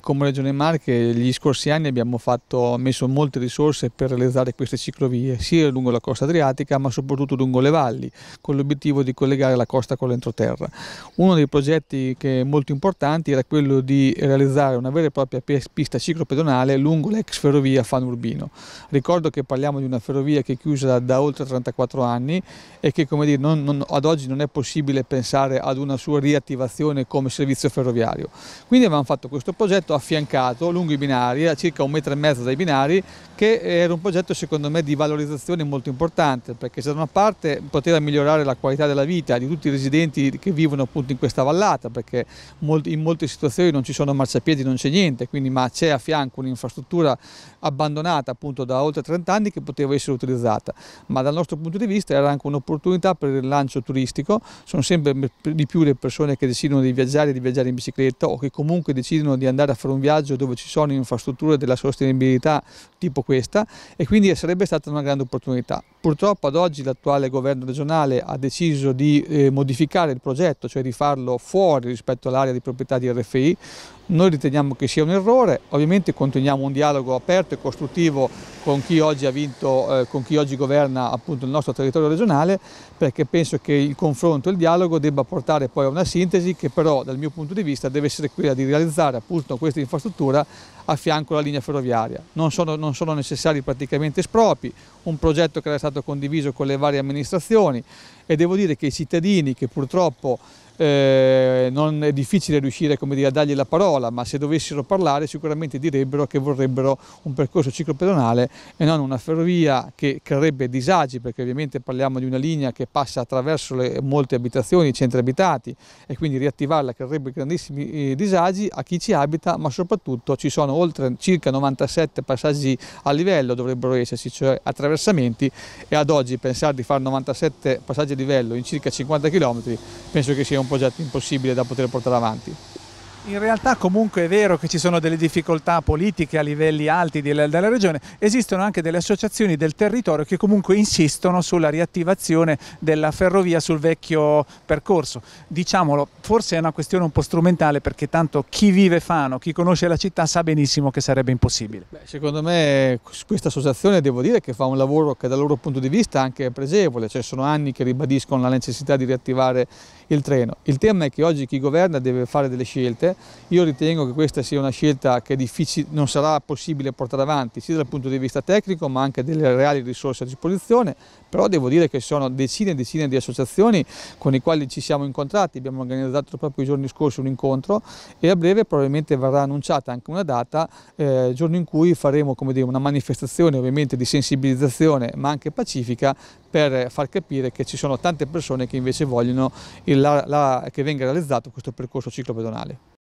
Come Regione Marche gli scorsi anni abbiamo fatto, messo molte risorse per realizzare queste ciclovie, sia lungo la costa adriatica ma soprattutto lungo le valli, con l'obiettivo di collegare la costa con l'entroterra. Uno dei progetti molto importanti era quello di realizzare una vera e propria pista ciclopedonale lungo l'ex ferrovia Fan Urbino. Ricordo che parliamo di una ferrovia che è chiusa da oltre 34 anni e che come dire, non, non, ad oggi non è possibile pensare ad una sua riattivazione come servizio ferroviario. Quindi abbiamo fatto questo progetto progetto affiancato lungo i binari, a circa un metro e mezzo dai binari, che era un progetto secondo me di valorizzazione molto importante, perché se da una parte poteva migliorare la qualità della vita di tutti i residenti che vivono appunto in questa vallata, perché in molte situazioni non ci sono marciapiedi, non c'è niente, quindi ma c'è a fianco un'infrastruttura abbandonata appunto da oltre 30 anni che poteva essere utilizzata, ma dal nostro punto di vista era anche un'opportunità per il lancio turistico, sono sempre di più le persone che decidono di viaggiare, di viaggiare in bicicletta o che comunque decidono di andare a fare un viaggio dove ci sono infrastrutture della sostenibilità tipo questa e quindi sarebbe stata una grande opportunità. Purtroppo ad oggi l'attuale governo regionale ha deciso di eh, modificare il progetto, cioè di farlo fuori rispetto all'area di proprietà di RFI. Noi riteniamo che sia un errore, ovviamente continuiamo un dialogo aperto e costruttivo con chi oggi ha vinto, eh, con chi oggi governa appunto il nostro territorio regionale, perché penso che il confronto e il dialogo debba portare poi a una sintesi che però dal mio punto di vista deve essere quella di realizzare appunto questo questa infrastruttura a fianco alla linea ferroviaria. Non sono, non sono necessari praticamente espropri, un progetto che era stato condiviso con le varie amministrazioni e devo dire che i cittadini che purtroppo eh, non è difficile riuscire dire, a dargli la parola, ma se dovessero parlare sicuramente direbbero che vorrebbero un percorso ciclopedonale e non una ferrovia che creerebbe disagi, perché ovviamente parliamo di una linea che passa attraverso le, molte abitazioni, centri abitati e quindi riattivarla creerebbe grandissimi eh, disagi a chi ci abita, ma soprattutto ci sono oltre circa 97 passaggi a livello dovrebbero esserci, cioè attraversamenti e ad oggi pensare di fare 97 passaggi a livello in circa 50 km penso che sia un progetto impossibile da poter portare avanti. In realtà comunque è vero che ci sono delle difficoltà politiche a livelli alti della regione, esistono anche delle associazioni del territorio che comunque insistono sulla riattivazione della ferrovia sul vecchio percorso. Diciamolo, forse è una questione un po' strumentale perché tanto chi vive Fano, chi conosce la città sa benissimo che sarebbe impossibile. Beh, secondo me questa associazione devo dire che fa un lavoro che dal loro punto di vista anche è presevole, cioè sono anni che ribadiscono la necessità di riattivare il treno. Il tema è che oggi chi governa deve fare delle scelte io ritengo che questa sia una scelta che non sarà possibile portare avanti sia dal punto di vista tecnico ma anche delle reali risorse a disposizione, però devo dire che sono decine e decine di associazioni con le quali ci siamo incontrati, abbiamo organizzato proprio i giorni scorsi un incontro e a breve probabilmente verrà annunciata anche una data, eh, giorno in cui faremo dire, una manifestazione ovviamente di sensibilizzazione ma anche pacifica per far capire che ci sono tante persone che invece vogliono il, la, la, che venga realizzato questo percorso ciclopedonale.